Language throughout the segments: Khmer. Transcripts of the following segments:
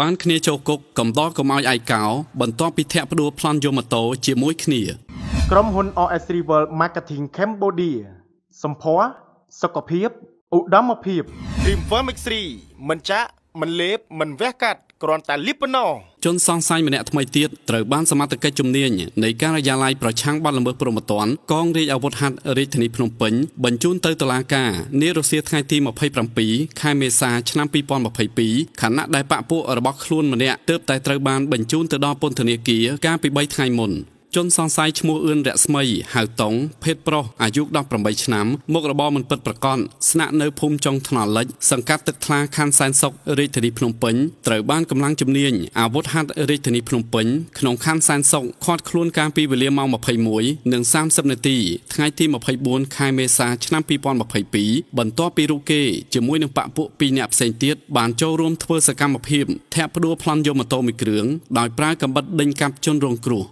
បានគ្នាចូលគុកកំដរកំឲ្យឯកោបន្ទាប់ពីធាក់ផ្ដួលប្លន់យូម៉ូតូជាមួយគ្នា ក្រុមហ៊ុន OS Rival Marketing Cambodia សម្ភារសុខភាពឧត្តមភាព Dream Firm X3 មិនចាក់មិនលេបមិនវះកាត់គ្រាន់តែលីបប៉ុណ្ណោះជនសង្ស័យម្នាក់ថ្មីទៀតត្រូវបាន សមត្ថកិច្ចជំនាញនៃការិយាល័យប្រឆាំងបទល្មើសព្រហ្មទណ្ឌកងរាជអាវុធហត្ថរាជធានីភ្នំពេញបញ្ជូនទៅតុលាការនារសៀលថ្ងៃទី27ខែមេសាឆ្នាំ2022ខណៈដែលបកពួករបស់ខ្លួនម្នាក់ទើបតែត្រូវបានបញ្ជូនទៅដល់ពន្ធនាគារកាលពី3ថ្ងៃមុនជនសង្ស័យឈ្មោះអឿនរស្មីហៅតុងភេទប្រុសអាយុ18ឆ្នាំមុខរបរមិនពិតប្រាកដស្នាក់នៅភូមិចុងថ្នល់លិចសង្កាត់ទឹកថ្លាខណ្ឌសែនសុខរាជធានីភ្នំពេញត្រូវបានកម្លាំងជំនាញអាវុធហត្ថរាជធានីភ្នំពេញក្នុងខណ្ឌសែនសុខឃាត់ខ្លួនកាលពីវេលាម៉ោង21និង30នាទីថ្ងៃទី24ខែមេសាឆ្នាំ2022បន្ទាប់ពីរូគេជាមួយនឹងបពពួក2នាក់ផ្សេងទៀតបានចូលរួមធ្វើសកម្មភាពធាក់ផ្ដួលប្លន់យកម៉ូតូមួយគ្រឿងដោយប្រើកាំបិតដេញកាប់ជនរងគ្រោះ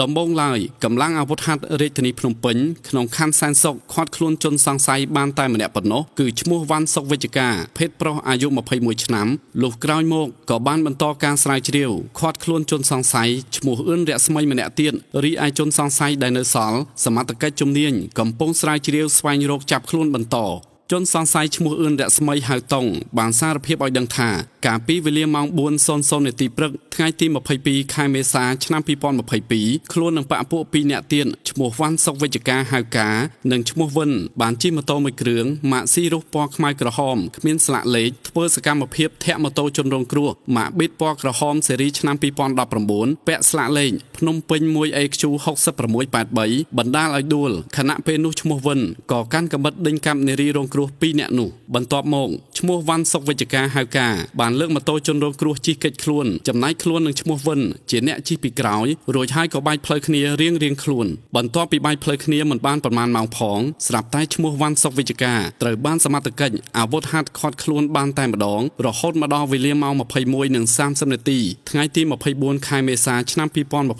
ដំបងឡើយកម្លាំងអាវុធហត្ថរាជធានីភ្នំពេញក្នុងខណ្ឌសែនសុខខាត់ខ្លួនជនសង្ស័យបានតែម្នាក់ប៉ុណ្ណោះគឺឈ្មោះវ៉ាន់សុកវិជ្ជការភេទប្រុសអាយុ21ឆ្នាំលុះក្រោយមកក៏បានបន្តការស្រាវជ្រាវខាត់ខ្លួនជនសង្ស័យឈ្មោះអឿនរស្មីម្នាក់ទៀតរីឯជនសង្ស័យដែលនៅសល់សមត្ថកិច្ចជំនាញកំពុងស្រាវជ្រាវស្វែងរកចាប់ខ្លួនបន្តជនសង្ស័យឈ្មោះអឿនរស្មីហៅតុងបានសារភាពឲ្យដឹងថាកាលពីវេលាម៉ោង4:00នាទីព្រឹកថ្ងៃទី22ខែមេសាឆ្នាំ2022ខ្លួននិងបពពួក2នាក់ទៀតឈ្មោះវ៉ាន់សុកវិជ្ជការហៅការនិងឈ្មោះវិនបានជិះម៉ូតូមួយគ្រឿងម៉ាកស៊ីរុះពណ៌ខ្មៅក្រហមគ្មានស្លាកលេខធ្វើសកម្មភាពធាក់ម៉ូតូជនរងគ្រោះម៉ាកប៊ីតពណ៌ក្រហមស៊េរីឆ្នាំ2019ពាក់ស្លាកលេខភ្នំពេញ 1AQ 6683បណ្ដាលឲ្យដួលខណៈពេលនោះឈ្មោះវិនក៏កាន់កម្បិតដេញកាប់នារីរងគ្រោះ2នាក់នោះបន្ទាប់មកឈ្មោះវ៉ាន់សុកវិជ្ជការហៅការបានលើកម៉ូតូជនរងគ្រោះជិះកិច្ចខ្លួនចំណែកខ្លួននឹងឈ្មោះវិន ជាអ្នកជិះពីក្រោយរួចហើយក៏បែកផ្លូវគ្នារៀងរៀងខ្លួនបន្ទាប់ពីបែកផ្លូវគ្នាមិនបានប្រមាណម៉ោងផងស្រាប់តែឈ្មោះវ៉ាន់សុកវិជ្ជការត្រូវបានសមត្ថកិច្ចអាវុធហាត់ឃាត់ខ្លួនបានតែម្ដងរហូតមកដល់វេលាម៉ោង21:30នាទី ថ្ងៃទី24ខែមេសាឆ្នាំ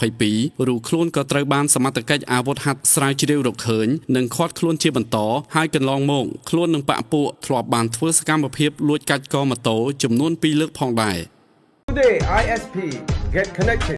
2022រូខ្លួនក៏ត្រូវបានសមត្ថកិច្ចអាវុធហាត់ស្រាវជ្រាវរកឃើញនិងឃាត់ខ្លួនជាបន្តហើយកន្លងមកខ្លួននឹងបាក់ពួកធ្លាប់បានធ្វើសកម្មភាពលួចកាច់កម៉ូតូចំនួន2លើកផងដែរ Today ISP get connected